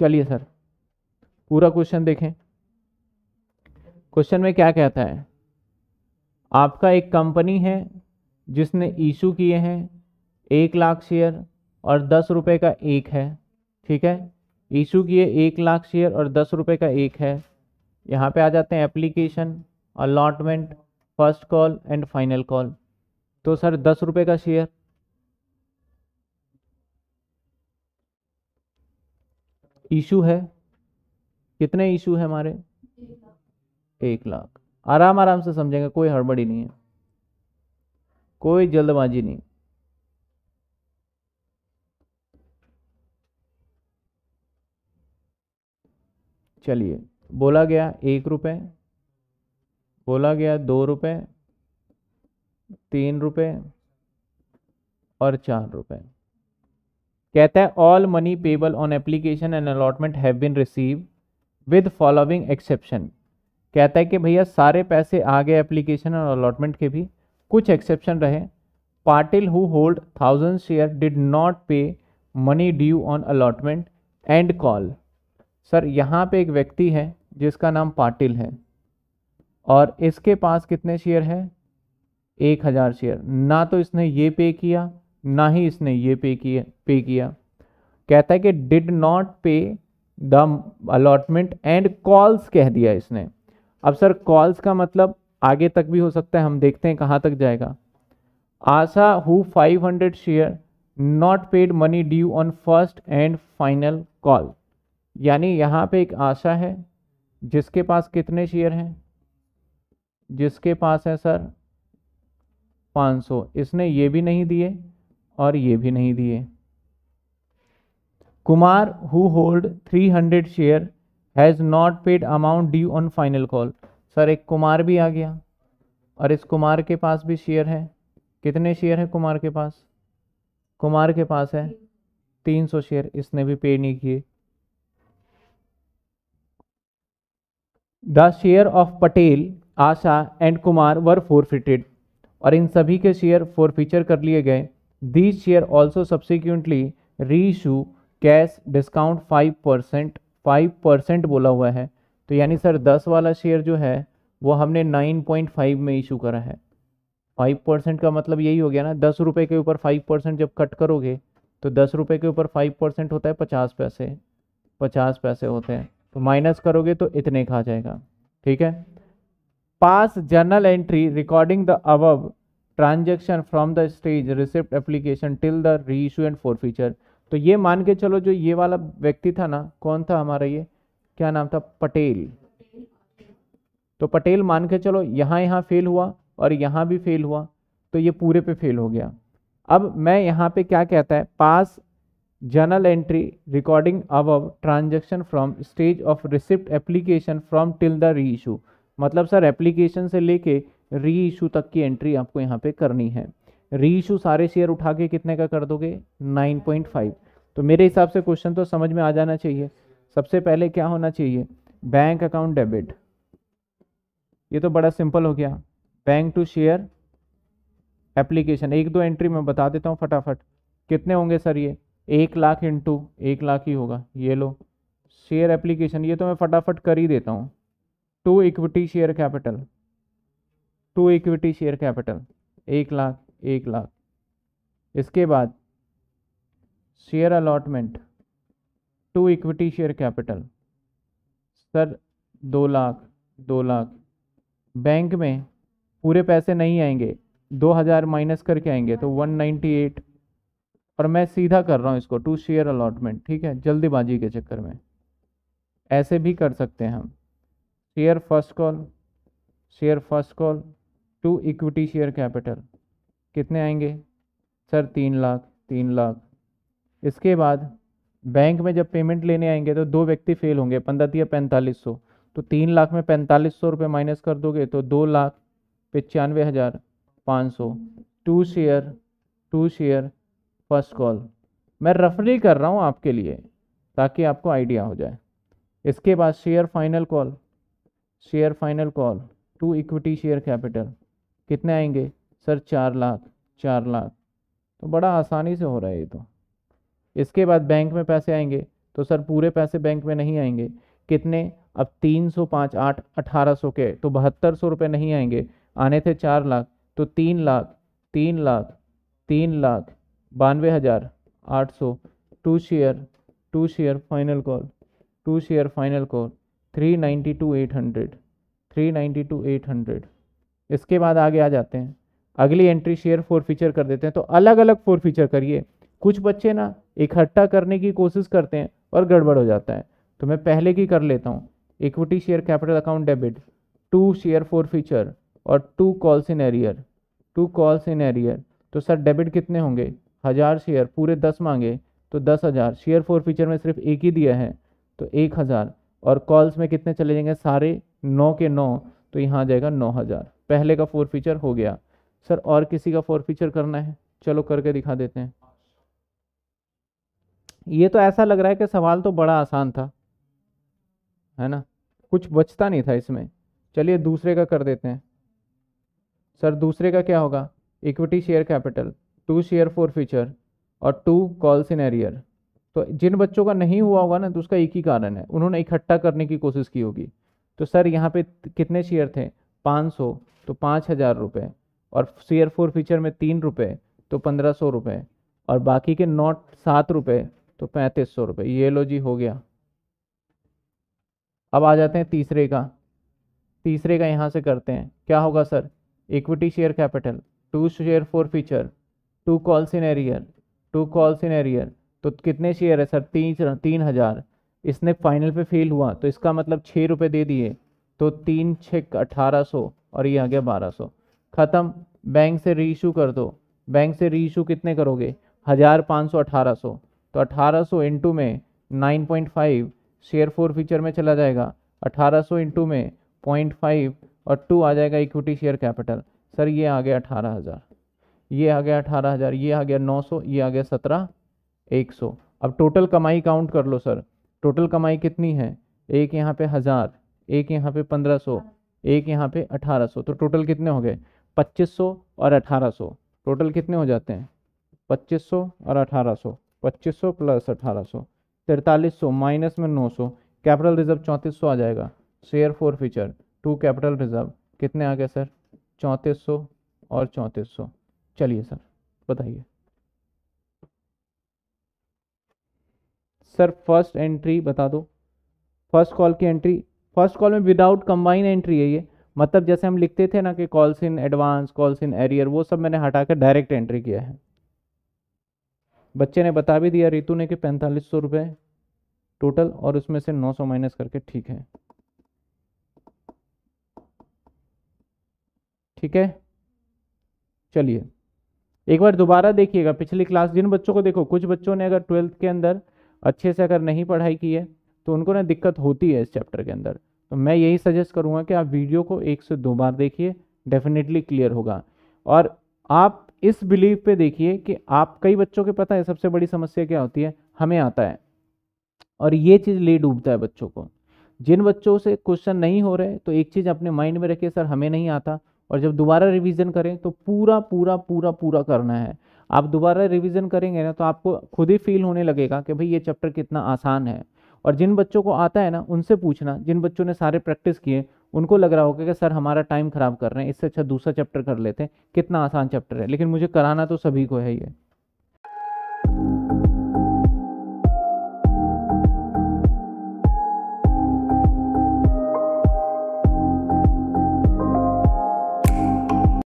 चलिए सर पूरा क्वेश्चन देखें क्वेश्चन में क्या कहता है आपका एक कंपनी है जिसने इशू किए हैं एक लाख शेयर और दस रुपये का एक है ठीक है ईशू किए एक लाख शेयर और दस रुपये का एक है यहाँ पे आ जाते हैं application allotment first call and final call तो सर दस रुपये का शेयर इशू है कितने इशू है हमारे एक लाख आराम आराम से समझेंगे कोई हड़बड़ी नहीं है कोई जल्दबाजी नहीं चलिए बोला गया एक रुपये बोला गया दो रुपये तीन रुपये और चार रुपये कहता है all money payable on application and allotment have been receive with following exception कहता है कि भैया सारे पैसे आ गए एप्लीकेशन और अलॉटमेंट के भी कुछ एक्सेप्शन रहे Patil who hold thousand share did not pay money due on allotment and call sir यहाँ पे एक व्यक्ति है जिसका नाम पाटिल है और इसके पास कितने शेयर है एक हज़ार शेयर ना तो इसने ये पे किया ना ही इसने ये पे किया पे किया कहता है कि did not pay the allotment and calls कह दिया इसने अब सर कॉल्स का मतलब आगे तक भी हो सकता है हम देखते हैं कहाँ तक जाएगा Asha who 500 share not paid money due on first and final call यानी यहाँ पे एक आशा है जिसके पास कितने शेयर हैं जिसके पास है सर 500 इसने ये भी नहीं दिए और ये भी नहीं दिए Kumar who hold 300 share has not paid amount due on final call sir एक कुमार भी आ गया और इस कुमार के पास भी शेयर है कितने शेयर है कुमार के पास कुमार के पास है 300 शेयर इसने भी पे नहीं किए the share of Patel Asha and Kumar were forfeited और इन सभी के शेयर फोरफीचर कर लिए गए share also subsequently reissue cash discount five percent five percent बोला हुआ है तो यानी सर दस वाला शेयर जो है वो हमने नाइन पॉइंट फाइव में इशू करा है फाइव परसेंट का मतलब यही हो गया ना दस रुपये के ऊपर फाइव परसेंट जब कट करोगे तो दस रुपये के ऊपर फाइव परसेंट होता है पचास पैसे पचास पैसे होते हैं तो माइनस करोगे तो इतने का आ जाएगा ठीक है pass journal entry recording the above transaction from the stage receipt application till the issue and forfeiture तो ये मान के चलो जो ये वाला व्यक्ति था ना कौन था हमारा ये क्या नाम था पटेल तो पटेल मान के चलो यहाँ यहाँ फेल हुआ और यहाँ भी फेल हुआ तो ये पूरे पे फेल हो गया अब मैं यहाँ पे क्या कहता है pass journal entry recording above transaction from stage of receipt application from till the reissue मतलब सर एप्लीकेशन से लेके री इशू तक की एंट्री आपको यहाँ पे करनी है री इशू सारे शेयर उठा के कितने का कर दोगे 9.5 तो मेरे हिसाब से क्वेश्चन तो समझ में आ जाना चाहिए सबसे पहले क्या होना चाहिए बैंक अकाउंट डेबिट ये तो बड़ा सिंपल हो गया बैंक टू शेयर एप्लीकेशन एक दो एंट्री मैं बता देता हूँ फटाफट कितने होंगे सर ये एक लाख इंटू एक लाख ही होगा ये लो शेयर एप्लीकेशन ये तो मैं फटाफट कर ही देता हूँ to equity share capital to equity share capital एक लाख एक लाख इसके बाद share allotment to equity share capital sir दो लाख दो लाख बैंक में पूरे पैसे नहीं आएंगे दो हज़ार माइनस करके आएंगे तो वन नाइन्टी एट और मैं सीधा कर रहा हूँ इसको टू शेयर अलॉटमेंट ठीक है जल्दीबाजी के चक्कर में ऐसे भी कर सकते हैं हम share first call share first call to equity share capital कितने आएंगे सर तीन लाख तीन लाख इसके बाद बैंक में जब पेमेंट लेने आएंगे तो दो व्यक्ति फेल होंगे पंद्रह या पैंतालीस सौ तो तीन लाख में पैंतालीस सौ रुपये माइनस कर दोगे तो दो लाख पचानवे हज़ार पाँच सौ to share to share first call मैं रफरी कर रहा हूँ आपके लिए ताकि आपको आइडिया हो जाए इसके बाद share final call share final call to equity share capital कितने आएंगे सर चार लाख चार लाख तो बड़ा आसानी से हो रहा है ये तो इसके बाद बैंक में पैसे आएंगे तो सर पूरे पैसे बैंक में नहीं आएंगे कितने अब तीन सौ पाँच आठ अठारह सौ के तो बहत्तर सौ रुपये नहीं आएंगे आने थे चार लाख तो तीन लाख तीन लाख तीन लाख बानवे हज़ार आठ सौ to share to share final call to share final call three ninety two eight hundred three ninety two eight hundred इसके बाद आगे आ जाते हैं अगली एंट्री शेयर फोर फीचर कर देते हैं तो अलग अलग फोर फीचर करिए कुछ बच्चे ना इकट्ठा करने की कोशिश करते हैं और गड़बड़ हो जाता है तो मैं पहले की कर लेता हूँ equity share capital account debit to share forfeiture और to calls in arrear to calls in arrear तो सर डेबिट कितने होंगे हज़ार शेयर पूरे दस मांगे तो दस हज़ार शेयर फोर फीचर में सिर्फ एक ही दिया है तो एक हज़ार और कॉल्स में कितने चले जाएंगे सारे नौ के नौ तो यहाँ आ जाएगा नौ हज़ार पहले का फोर फीचर हो गया सर और किसी का फोर फीचर करना है चलो करके दिखा देते हैं ये तो ऐसा लग रहा है कि सवाल तो बड़ा आसान था है ना कुछ बचता नहीं था इसमें चलिए दूसरे का कर देते हैं सर दूसरे का क्या होगा equity share capital to share forfeiture और टू कॉल्स इन एरियर तो जिन बच्चों का नहीं हुआ होगा ना तो उसका एक ही कारण है उन्होंने इकट्ठा करने की कोशिश की होगी तो सर यहाँ पे कितने शेयर थे 500 तो पाँच हज़ार रुपये और सीयर फोर फीचर में तीन रुपये तो पंद्रह सौ रुपये और बाकी के नोट सात रुपये तो पैंतीस सौ रुपये ये लो जी हो गया अब आ जाते हैं तीसरे का तीसरे का यहाँ से करते हैं क्या होगा sir equity share capital to share forfeiture to call in arrear to call in arrear तो कितने शेयर है सर तीन तीन हज़ार इसने फाइनल पे फेल हुआ तो इसका मतलब छः रुपये दे दिए तो तीन छः अठारह सौ और ये आ गया बारह सौ ख़त्म बैंक से रीशू कर दो बैंक से रीशू कितने करोगे हज़ार पाँच सौ अठारह सौ तो अठारह सौ इंटू में nine point five share forfeiture में चला जाएगा अठारह सौ इंटू में पॉइंट फाइव और टू आ जाएगा इक्विटी शेयर कैपिटल सर ये आ गया अठारह हज़ार ये आ गया अठारह हज़ार ये आ गया नौ सौ ये आ गया सत्रह एक सौ अब टोटल कमाई काउंट कर लो सर टोटल कमाई कितनी है एक यहाँ पे हज़ार एक यहाँ पे पंद्रह सौ एक यहाँ पे 1800 तो टोटल कितने हो गए 2500 और 1800 टोटल कितने हो जाते हैं 2500 और 1800 2500 प्लस 1800 सौ माइनस में 900 कैपिटल रिजर्व 3400 आ जाएगा share forfeiture to capital reserve कितने आ गए सर 3400 और 3400 चलिए सर बताइए सर फर्स्ट एंट्री बता दो फर्स्ट कॉल की एंट्री फर्स्ट कॉल में विदाउट कंबाइन एंट्री है ये मतलब जैसे हम लिखते थे ना कि calls in advance calls in arrear वो सब मैंने हटा कर डायरेक्ट एंट्री किया है बच्चे ने बता भी दिया रितु ने कि पैंतालीस सौ रुपये टोटल और उसमें से नौ सौ माइनस करके ठीक है ठीक है चलिए एक बार दोबारा देखिएगा पिछली क्लास जिन बच्चों को देखो कुछ बच्चों ने अगर ट्वेल्थ के अंदर अच्छे से अगर नहीं पढ़ाई की है तो उनको ना दिक्कत होती है इस चैप्टर के अंदर तो मैं यही सजेस्ट करूँगा कि आप वीडियो को एक से दो बार देखिए डेफिनेटली क्लियर होगा और आप इस बिलीव पे देखिए कि आप कई बच्चों के पता है सबसे बड़ी समस्या क्या होती है हमें आता है और ये चीज़ ले डूबता है बच्चों को जिन बच्चों से क्वेश्चन नहीं हो रहे तो एक चीज़ अपने माइंड में रखिए सर हमें नहीं आता और जब दोबारा रिवीजन करें तो पूरा पूरा पूरा पूरा करना है आप दोबारा रिवीजन करेंगे ना तो आपको खुद ही फील होने लगेगा कि भाई ये चैप्टर कितना आसान है और जिन बच्चों को आता है ना उनसे पूछना जिन बच्चों ने सारे प्रैक्टिस किए उनको लग रहा होगा कि सर हमारा टाइम ख़राब कर रहे हैं इससे अच्छा दूसरा चैप्टर कर लेते हैं कितना आसान चैप्टर है लेकिन मुझे कराना तो सभी को है ये